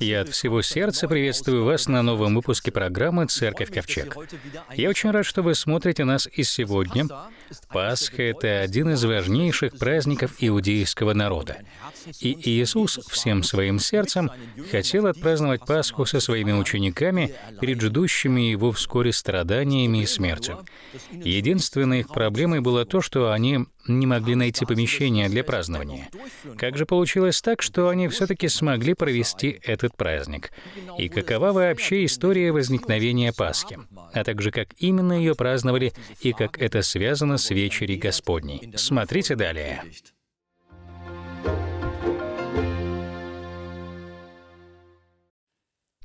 Я от всего сердца приветствую вас на новом выпуске программы «Церковь Ковчег». Я очень рад, что вы смотрите нас и сегодня, Пасха — это один из важнейших праздников иудейского народа. И Иисус всем своим сердцем хотел отпраздновать Пасху со своими учениками перед ждущими его вскоре страданиями и смертью. Единственной их проблемой было то, что они не могли найти помещение для празднования. Как же получилось так, что они все-таки смогли провести этот праздник? И какова вообще история возникновения Пасхи? А также как именно ее праздновали и как это связано с вечери Господней. Смотрите далее.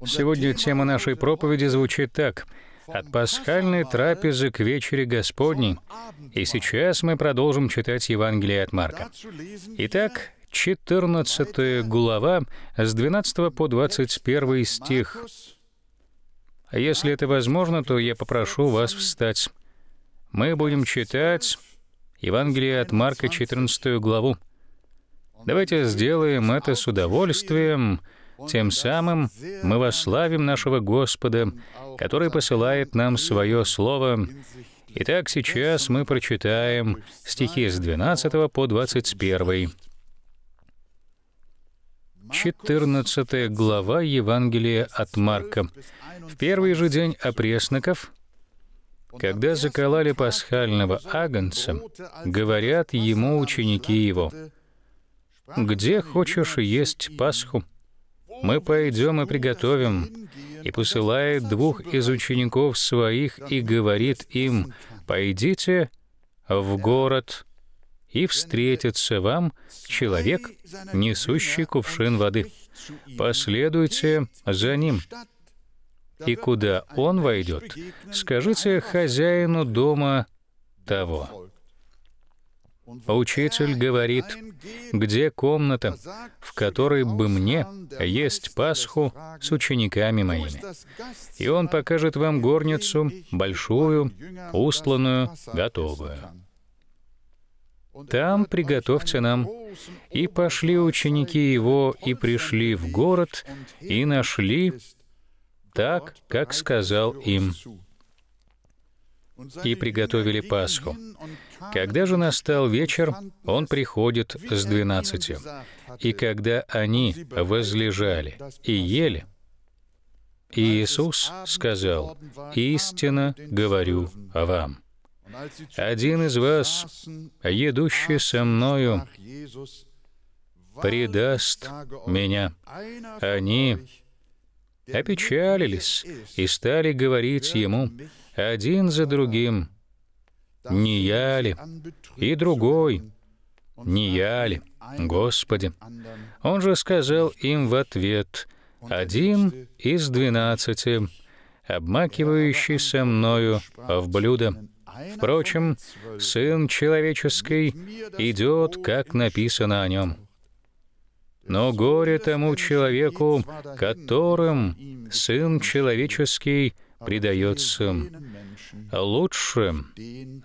Сегодня тема нашей проповеди звучит так от пасхальной трапезы к вечере Господней. И сейчас мы продолжим читать Евангелие от Марка. Итак, 14 глава с 12 по 21 стих. «А если это возможно, то я попрошу вас встать. Мы будем читать Евангелие от Марка, 14 главу. Давайте сделаем это с удовольствием, тем самым мы восславим нашего Господа, который посылает нам свое Слово. Итак, сейчас мы прочитаем стихи с 12 по 21. 14 глава Евангелия от Марка. В первый же день опресноков — когда заколали пасхального агнца, говорят ему ученики его, «Где хочешь есть Пасху? Мы пойдем и приготовим». И посылает двух из учеников своих и говорит им, «Пойдите в город, и встретится вам человек, несущий кувшин воды. Последуйте за ним, и куда он войдет, скажите хозяину дома того. Учитель говорит, где комната, в которой бы мне есть Пасху с учениками моими. И он покажет вам горницу, большую, устланную, готовую. Там приготовьте нам. И пошли ученики его, и пришли в город, и нашли так, как сказал им, и приготовили Пасху. Когда же настал вечер, он приходит с двенадцатью. И когда они возлежали и ели, Иисус сказал, «Истинно говорю вам, один из вас, едущий со мною, предаст меня. Они опечалились и стали говорить ему один за другим, «Не я ли?» и другой, «Не я ли?» Господи! Он же сказал им в ответ, «Один из двенадцати, обмакивающийся мною в блюдо». Впрочем, Сын Человеческий идет, как написано о нем. Но горе тому человеку, которым Сын Человеческий предается. Лучше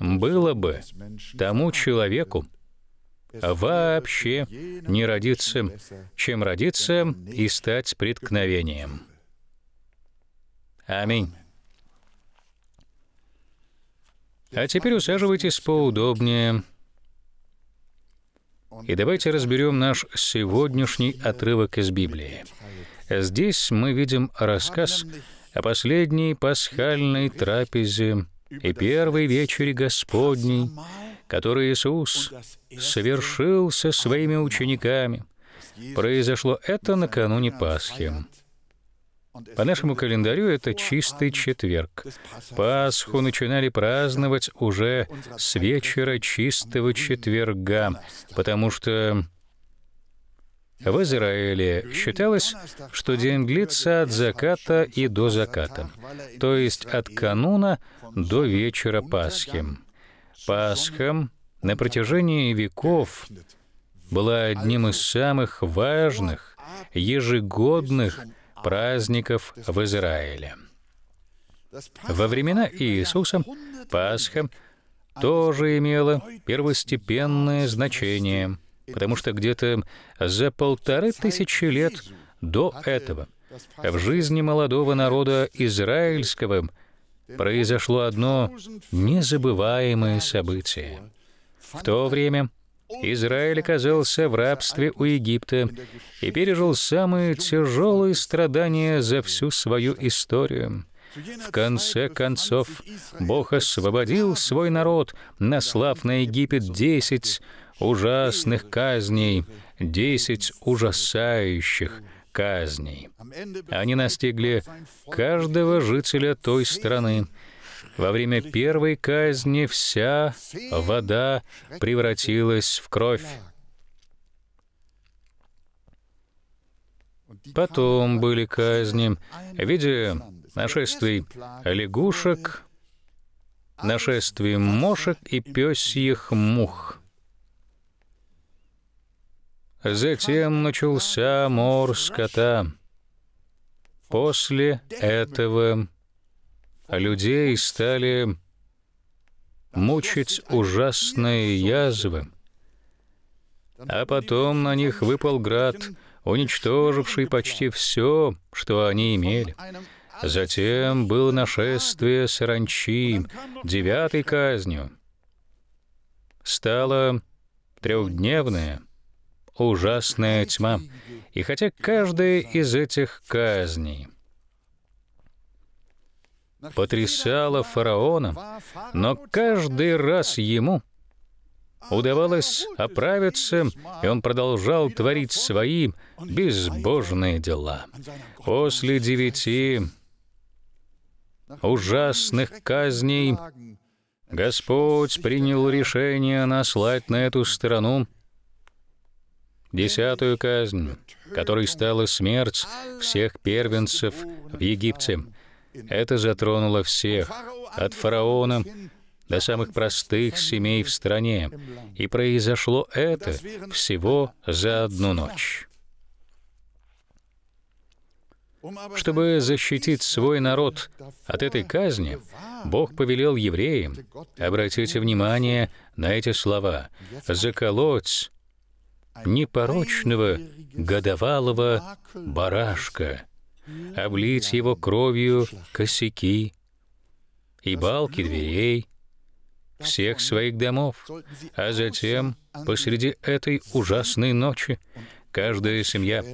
было бы тому человеку вообще не родиться, чем родиться и стать преткновением. Аминь. А теперь усаживайтесь поудобнее. И давайте разберем наш сегодняшний отрывок из Библии. Здесь мы видим рассказ о последней пасхальной трапезе и первой вечере Господней, который Иисус совершил со своими учениками. Произошло это накануне Пасхи. По нашему календарю это чистый четверг. Пасху начинали праздновать уже с вечера чистого четверга, потому что в Израиле считалось, что день длится от заката и до заката, то есть от кануна до вечера Пасхи. Пасхам на протяжении веков была одним из самых важных ежегодных праздников в Израиле. Во времена Иисуса Пасха тоже имела первостепенное значение, потому что где-то за полторы тысячи лет до этого в жизни молодого народа израильского произошло одно незабываемое событие. В то время Израиль оказался в рабстве у Египта и пережил самые тяжелые страдания за всю свою историю. В конце концов, Бог освободил свой народ, наслав на Египет десять ужасных казней, десять ужасающих казней. Они настигли каждого жителя той страны, во время первой казни вся вода превратилась в кровь. Потом были казни в виде нашествий лягушек, нашествий мошек и пёсьих мух. Затем начался мор скота. После этого людей стали мучить ужасные язвы, а потом на них выпал град, уничтоживший почти все, что они имели. Затем было нашествие саранчи, девятой казнью. Стала трехдневная, ужасная тьма. И хотя каждая из этих казней — потрясала фараона, но каждый раз ему удавалось оправиться, и он продолжал творить свои безбожные дела. После девяти ужасных казней Господь принял решение наслать на эту страну десятую казнь, которой стала смерть всех первенцев в Египте — это затронуло всех, от фараона до самых простых семей в стране. И произошло это всего за одну ночь. Чтобы защитить свой народ от этой казни, Бог повелел евреям, обратите внимание на эти слова, «заколоть непорочного годовалого барашка» облить его кровью косяки и балки дверей всех своих домов, а затем, посреди этой ужасной ночи, каждая семья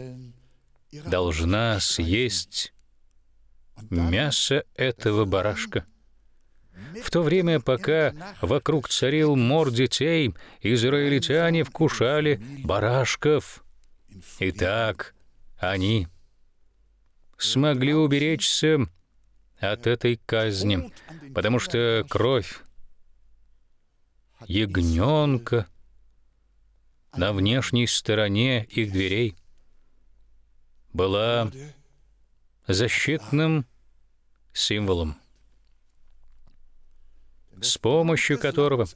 должна съесть мясо этого барашка. В то время, пока вокруг царил мор детей, израильтяне вкушали барашков. и так они смогли уберечься от этой казни, потому что кровь ягненка на внешней стороне их дверей была защитным символом, с помощью которого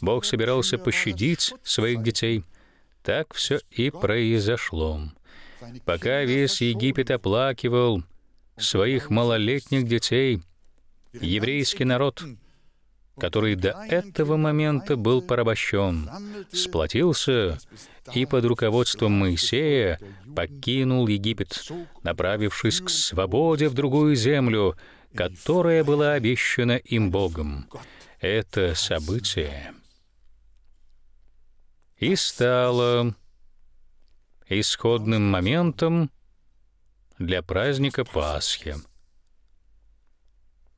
Бог собирался пощадить своих детей. Так все и произошло. Пока весь Египет оплакивал своих малолетних детей, еврейский народ, который до этого момента был порабощен, сплотился и под руководством Моисея покинул Египет, направившись к свободе в другую землю, которая была обещана им Богом. Это событие и стало исходным моментом для праздника Пасхи,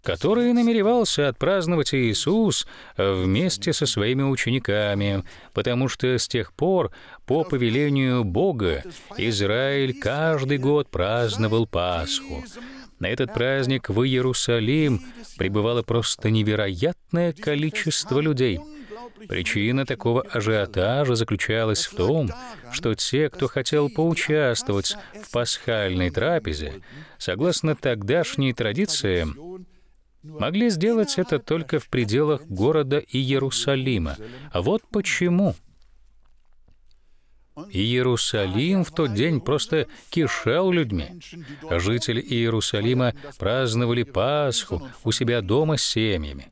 который намеревался отпраздновать Иисус вместе со своими учениками, потому что с тех пор, по повелению Бога, Израиль каждый год праздновал Пасху. На этот праздник в Иерусалим прибывало просто невероятное количество людей — Причина такого ажиотажа заключалась в том, что те, кто хотел поучаствовать в пасхальной трапезе, согласно тогдашней традиции, могли сделать это только в пределах города и Иерусалима. Вот почему — Иерусалим в тот день просто кишел людьми. Жители Иерусалима праздновали Пасху у себя дома с семьями.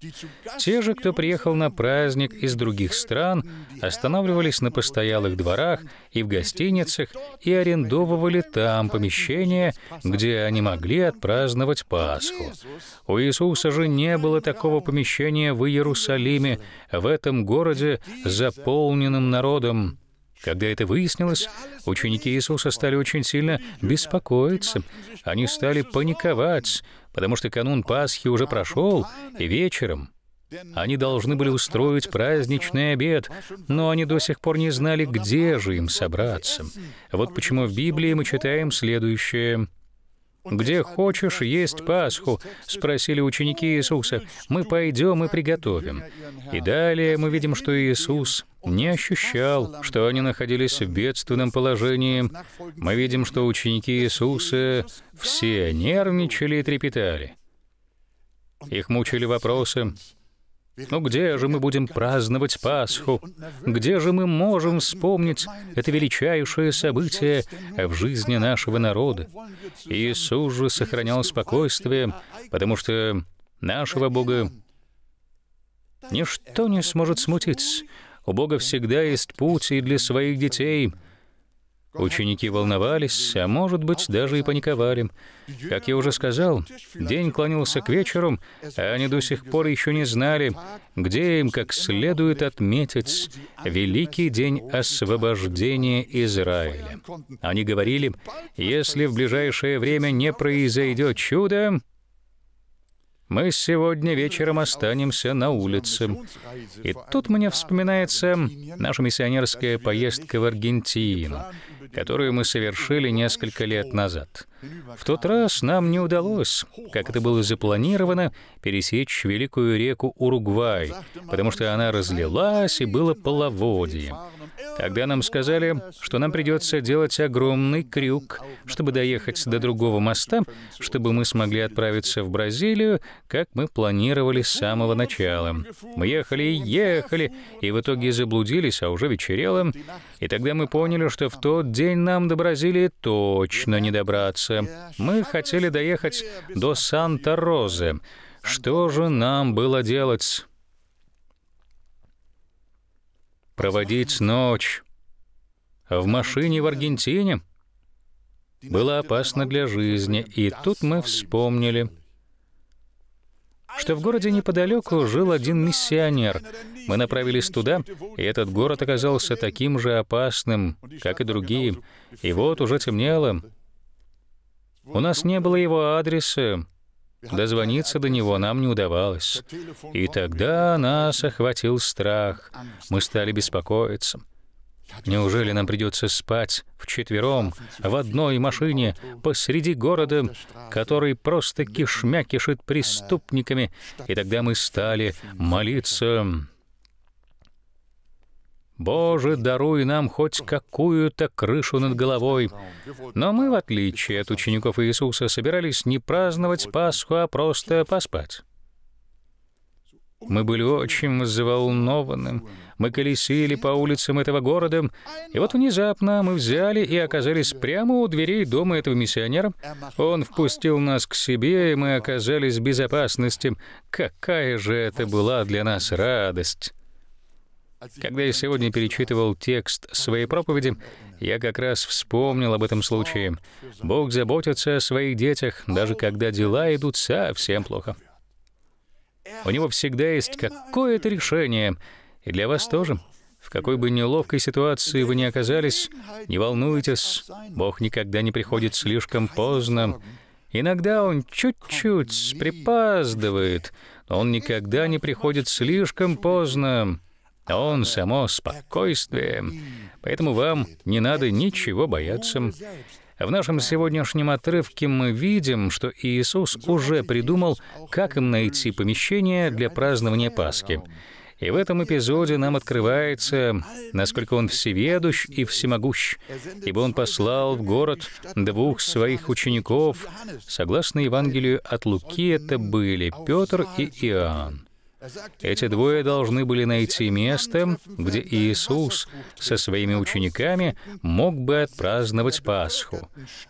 Те же, кто приехал на праздник из других стран, останавливались на постоялых дворах и в гостиницах и арендовывали там помещения, где они могли отпраздновать Пасху. У Иисуса же не было такого помещения в Иерусалиме, в этом городе, заполненном народом. Когда это выяснилось, ученики Иисуса стали очень сильно беспокоиться. Они стали паниковать, потому что канун Пасхи уже прошел, и вечером они должны были устроить праздничный обед, но они до сих пор не знали, где же им собраться. Вот почему в Библии мы читаем следующее где хочешь есть Пасху?» — спросили ученики Иисуса. «Мы пойдем и приготовим». И далее мы видим, что Иисус не ощущал, что они находились в бедственном положении. Мы видим, что ученики Иисуса все нервничали и трепетали. Их мучили вопросы, но где же мы будем праздновать Пасху? Где же мы можем вспомнить это величайшее событие в жизни нашего народа? Иисус же сохранял спокойствие, потому что нашего Бога ничто не сможет смутить. У Бога всегда есть путь и для своих детей — Ученики волновались, а может быть, даже и паниковали. Как я уже сказал, день клонился к вечеру, а они до сих пор еще не знали, где им как следует отметить великий день освобождения Израиля. Они говорили, если в ближайшее время не произойдет чудо, мы сегодня вечером останемся на улице. И тут мне вспоминается наша миссионерская поездка в Аргентину — которую мы совершили несколько лет назад. В тот раз нам не удалось, как это было запланировано, пересечь великую реку Уругвай, потому что она разлилась и было половодье. Тогда нам сказали, что нам придется делать огромный крюк, чтобы доехать до другого моста, чтобы мы смогли отправиться в Бразилию, как мы планировали с самого начала. Мы ехали и ехали, и в итоге заблудились, а уже вечерело. И тогда мы поняли, что в тот день нам до Бразилии точно не добраться автобуса. Мы хотели доехать до Санта-Розы. Что же нам было делать? Проводить ночь в машине в Аргентине? Было опасно для жизни, и тут мы вспомнили, что в городе неподалеку жил один миссионер. Мы направились туда, и этот город оказался таким же опасным, как и другие. И вот уже темнело, у нас не было его адреса, Дозвониться до него нам не удавалось. И тогда нас охватил страх. Мы стали беспокоиться. Неужели нам придется спать вчетвером в одной машине посреди города, который просто кишмя кишит преступниками? И тогда мы стали молиться. Боже, даруй нам хоть какую-то крышу над головой. Но мы, в отличие от учеников Иисуса, собирались не праздновать Пасху, а просто поспать. Мы были очень взволнованы. Мы колесили по улицам этого города, и вот внезапно мы взяли и оказались прямо у дверей дома этого миссионера. Он впустил нас к себе, и мы оказались в безопасности. Какая же это была для нас радость! Когда я сегодня перечитывал текст своей проповеди, я как раз вспомнил об этом случае. Бог заботится о своих детях, даже когда дела идут совсем плохо. У него всегда есть какое-то решение, и для вас тоже. В какой бы неловкой ситуации вы ни оказались, не волнуйтесь, Бог никогда не приходит слишком поздно. Иногда Он чуть-чуть припаздывает, но Он никогда не приходит слишком поздно. Он само спокойствие, поэтому вам не надо ничего бояться. В нашем сегодняшнем отрывке мы видим, что Иисус уже придумал, как им найти помещение для празднования Пасхи. И в этом эпизоде нам открывается, насколько он всеведущ и всемогущ, ибо он послал в город двух своих учеников. Согласно Евангелию от Луки, это были Петр и Иоанн. Эти двое должны были найти место, где Иисус со своими учениками мог бы отпраздновать Пасху.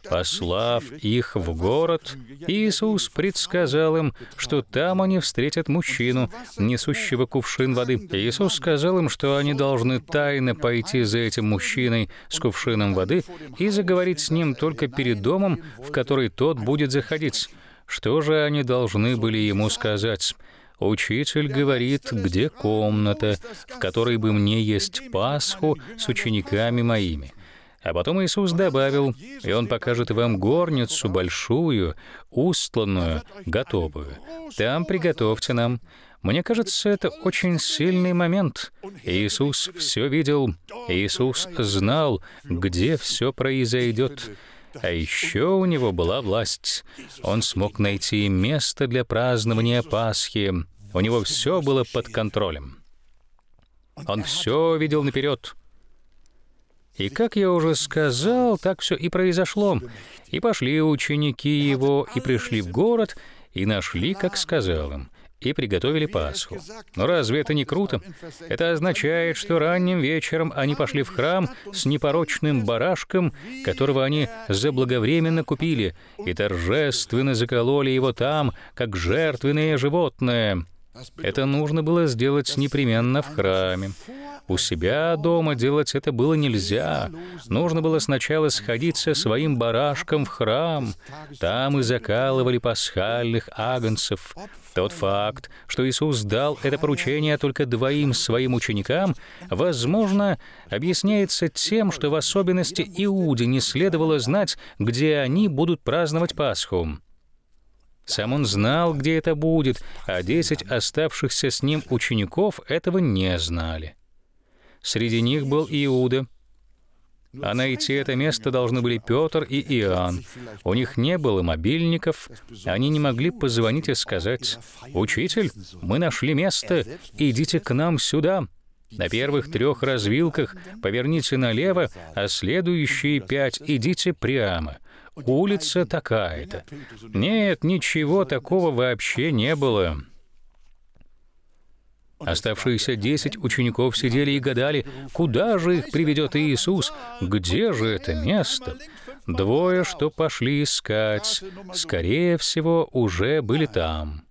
Послав их в город, Иисус предсказал им, что там они встретят мужчину, несущего кувшин воды. Иисус сказал им, что они должны тайно пойти за этим мужчиной с кувшином воды и заговорить с ним только перед домом, в который тот будет заходить. Что же они должны были ему сказать? Учитель говорит, где комната, в которой бы мне есть Пасху с учениками моими. А потом Иисус добавил, «И Он покажет вам горницу большую, устланную, готовую. Там приготовьте нам». Мне кажется, это очень сильный момент. Иисус все видел, Иисус знал, где все произойдет. А еще у него была власть. Он смог найти место для празднования Пасхи. У него все было под контролем. Он все видел наперед. И как я уже сказал, так все и произошло. И пошли ученики его, и пришли в город, и нашли, как сказал им и приготовили Пасху. Но разве это не круто? Это означает, что ранним вечером они пошли в храм с непорочным барашком, которого они заблаговременно купили, и торжественно закололи его там, как жертвенное животное. Это нужно было сделать непременно в храме. У себя дома делать это было нельзя. Нужно было сначала сходить со своим барашком в храм. Там и закалывали пасхальных агнцев. Тот факт, что Иисус дал это поручение только двоим своим ученикам, возможно, объясняется тем, что в особенности Иуде не следовало знать, где они будут праздновать Пасху. Сам он знал, где это будет, а десять оставшихся с ним учеников этого не знали. Среди них был Иуда. А найти это место должны были Петр и Иоанн. У них не было мобильников, они не могли позвонить и сказать, «Учитель, мы нашли место, идите к нам сюда». На первых трех развилках поверните налево, а следующие пять идите прямо. Улица такая-то. Нет, ничего такого вообще не было. Оставшиеся десять учеников сидели и гадали, куда же их приведет Иисус, где же это место. Двое, что пошли искать, скорее всего, уже были там.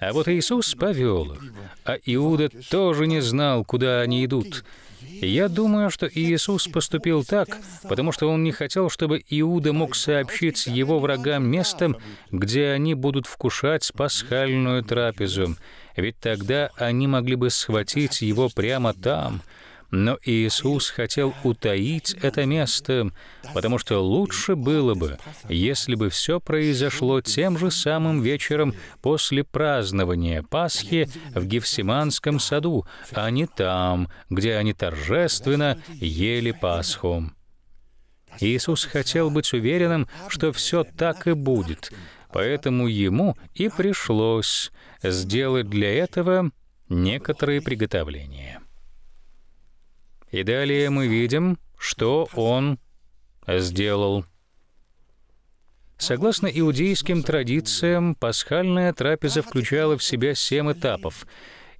А вот Иисус повел их, а Иуда тоже не знал, куда они идут. Я думаю, что Иисус поступил так, потому что он не хотел, чтобы Иуда мог сообщить его врагам местом, где они будут вкушать пасхальную трапезу. Ведь тогда они могли бы схватить его прямо там, но Иисус хотел утаить это место, потому что лучше было бы, если бы все произошло тем же самым вечером после празднования Пасхи в Гефсиманском саду, а не там, где они торжественно ели Пасху. Иисус хотел быть уверенным, что все так и будет, поэтому ему и пришлось сделать для этого некоторые приготовления. И далее мы видим, что он сделал. Согласно иудейским традициям, пасхальная трапеза включала в себя семь этапов,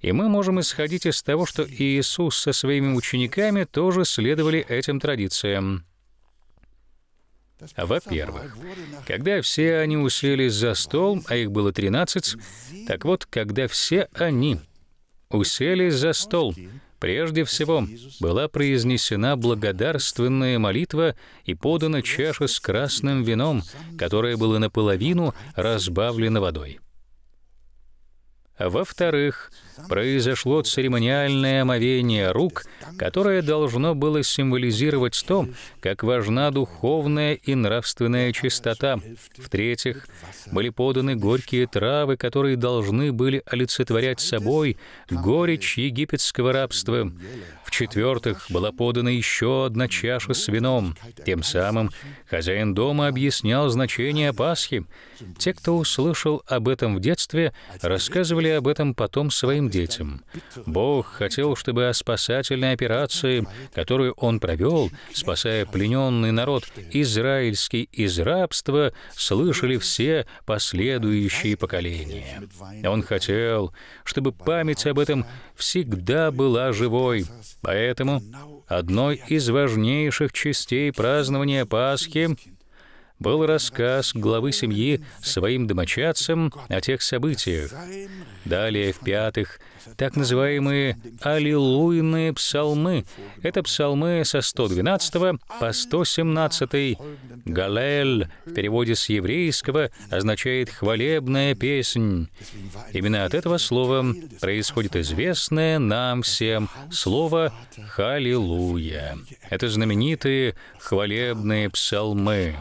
и мы можем исходить из того, что Иисус со своими учениками тоже следовали этим традициям. Во-первых, когда все они уселись за стол, а их было 13, так вот, когда все они уселись за стол, прежде всего была произнесена благодарственная молитва и подана чаша с красным вином, которая была наполовину разбавлена водой. Во-вторых, произошло церемониальное омовение рук, которое должно было символизировать то, как важна духовная и нравственная чистота. В-третьих, были поданы горькие травы, которые должны были олицетворять собой горечь египетского рабства. В-четвертых, была подана еще одна чаша с вином. Тем самым хозяин дома объяснял значение Пасхи. Те, кто услышал об этом в детстве, рассказывали об этом потом своим своим детям. Бог хотел, чтобы о спасательной операции, которую Он провел, спасая плененный народ израильский из рабства, слышали все последующие поколения. Он хотел, чтобы память об этом всегда была живой. Поэтому одной из важнейших частей празднования Пасхи был рассказ главы семьи своим домочадцам о тех событиях. Далее, в-пятых, так называемые «Аллилуйные псалмы». Это псалмы со 112 по 117. «Галель» в переводе с еврейского означает «хвалебная песнь». Именно от этого слова происходит известное нам всем слово «Халилуя». Это знаменитые хвалебные псалмы.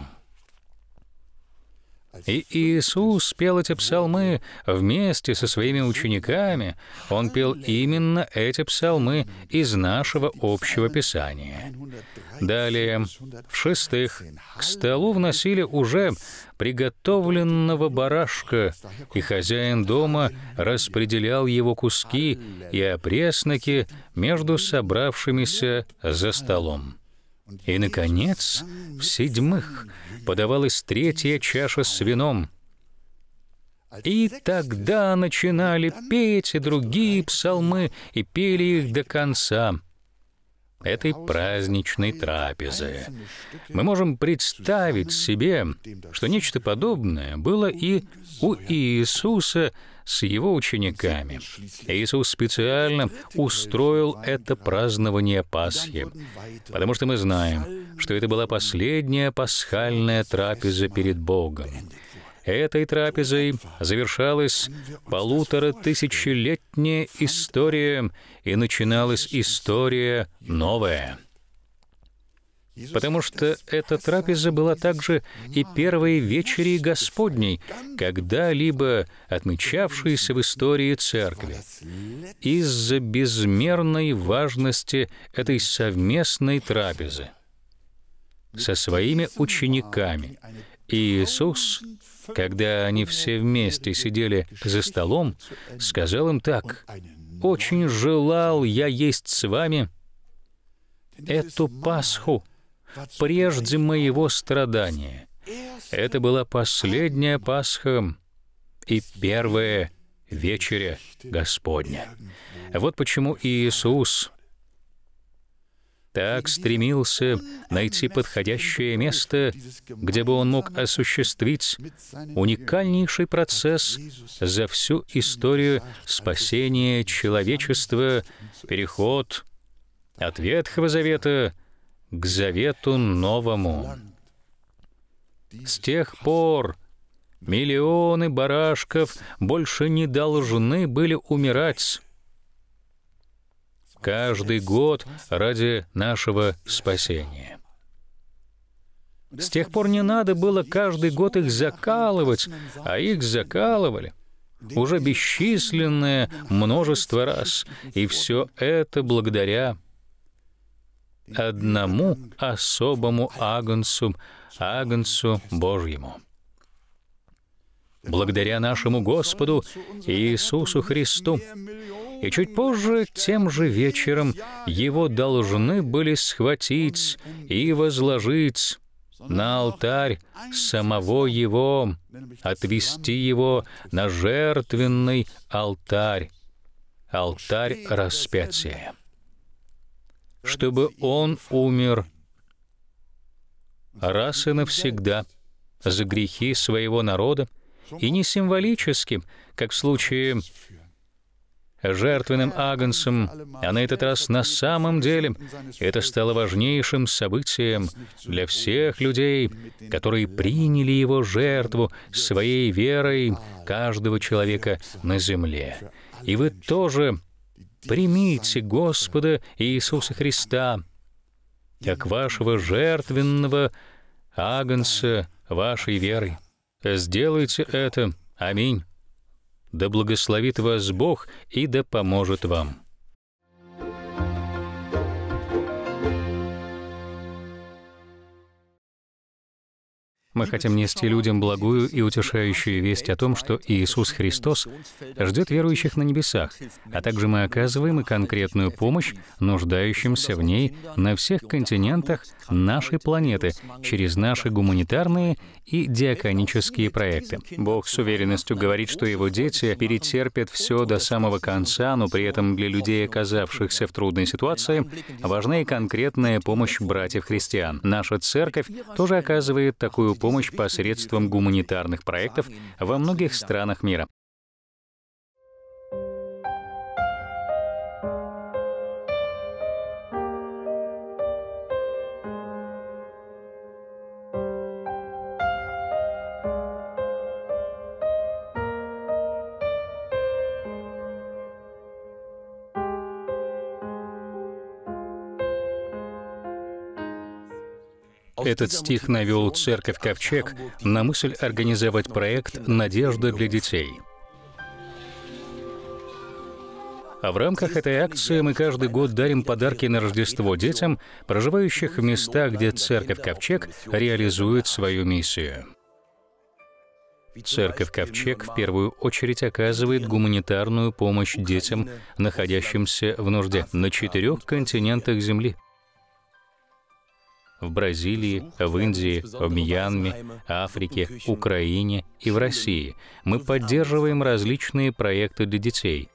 И Иисус пел эти псалмы вместе со своими учениками. Он пел именно эти псалмы из нашего общего Писания. Далее, в-шестых, к столу вносили уже приготовленного барашка, и хозяин дома распределял его куски и опресноки между собравшимися за столом. И, наконец, в седьмых подавалась третья чаша с вином. И тогда начинали петь и другие псалмы, и пели их до конца этой праздничной трапезы. Мы можем представить себе, что нечто подобное было и у Иисуса с его учениками. Иисус специально устроил это празднование Пасхи, потому что мы знаем, что это была последняя пасхальная трапеза перед Богом. Этой трапезой завершалась полутора тысячелетняя история и начиналась история новая — потому что эта трапеза была также и первой вечерей Господней, когда-либо отмечавшейся в истории Церкви. Из-за безмерной важности этой совместной трапезы со своими учениками Иисус, когда они все вместе сидели за столом, сказал им так, «Очень желал я есть с вами эту Пасху, прежде моего страдания. Это была последняя Пасха и первая вечеря Господня. Вот почему Иисус так стремился найти подходящее место, где бы он мог осуществить уникальнейший процесс за всю историю спасения человечества, переход от Ветхого Завета к завету новому. С тех пор миллионы барашков больше не должны были умирать. Каждый год ради нашего спасения. С тех пор не надо было каждый год их закалывать, а их закалывали уже бесчисленное множество раз. И все это благодаря одному особому Агнцу, Агнцу Божьему. Благодаря нашему Господу Иисусу Христу. И чуть позже, тем же вечером, его должны были схватить и возложить на алтарь самого его, отвести его на жертвенный алтарь, алтарь распятия чтобы Он умер раз и навсегда за грехи своего народа, и не символически, как в случае жертвенным агнцем, а на этот раз на самом деле это стало важнейшим событием для всех людей, которые приняли его жертву своей верой каждого человека на земле. И вы тоже примите Господа Иисуса Христа, как вашего жертвенного агнца вашей веры. Сделайте это. Аминь. Да благословит вас Бог и да поможет вам. Мы хотим нести людям благую и утешающую весть о том, что Иисус Христос ждет верующих на небесах, а также мы оказываем и конкретную помощь нуждающимся в ней на всех континентах нашей планеты через наши гуманитарные и диаконические проекты. Бог с уверенностью говорит, что его дети перетерпят все до самого конца, но при этом для людей, оказавшихся в трудной ситуации, важна и конкретная помощь братьев-христиан. Наша церковь тоже оказывает такую помощь посредством гуманитарных проектов во многих странах мира. Этот стих навел церковь Ковчег на мысль организовать проект «Надежда для детей». А в рамках этой акции мы каждый год дарим подарки на Рождество детям, проживающих в местах, где церковь Ковчег реализует свою миссию. Церковь Ковчег в первую очередь оказывает гуманитарную помощь детям, находящимся в нужде на четырех континентах Земли – в Бразилии, в Индии, в Мьянме, Африке, Украине и в России. Мы поддерживаем различные проекты для детей.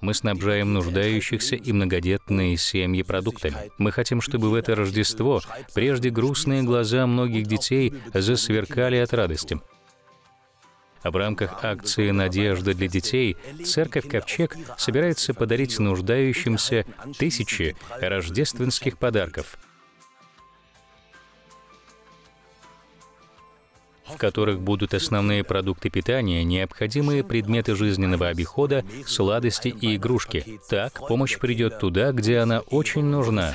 Мы снабжаем нуждающихся и многодетные семьи продуктами. Мы хотим, чтобы в это Рождество прежде грустные глаза многих детей засверкали от радости. В рамках акции «Надежда для детей» Церковь Ковчег собирается подарить нуждающимся тысячи рождественских подарков — в которых будут основные продукты питания, необходимые предметы жизненного обихода, сладости и игрушки. Так помощь придет туда, где она очень нужна.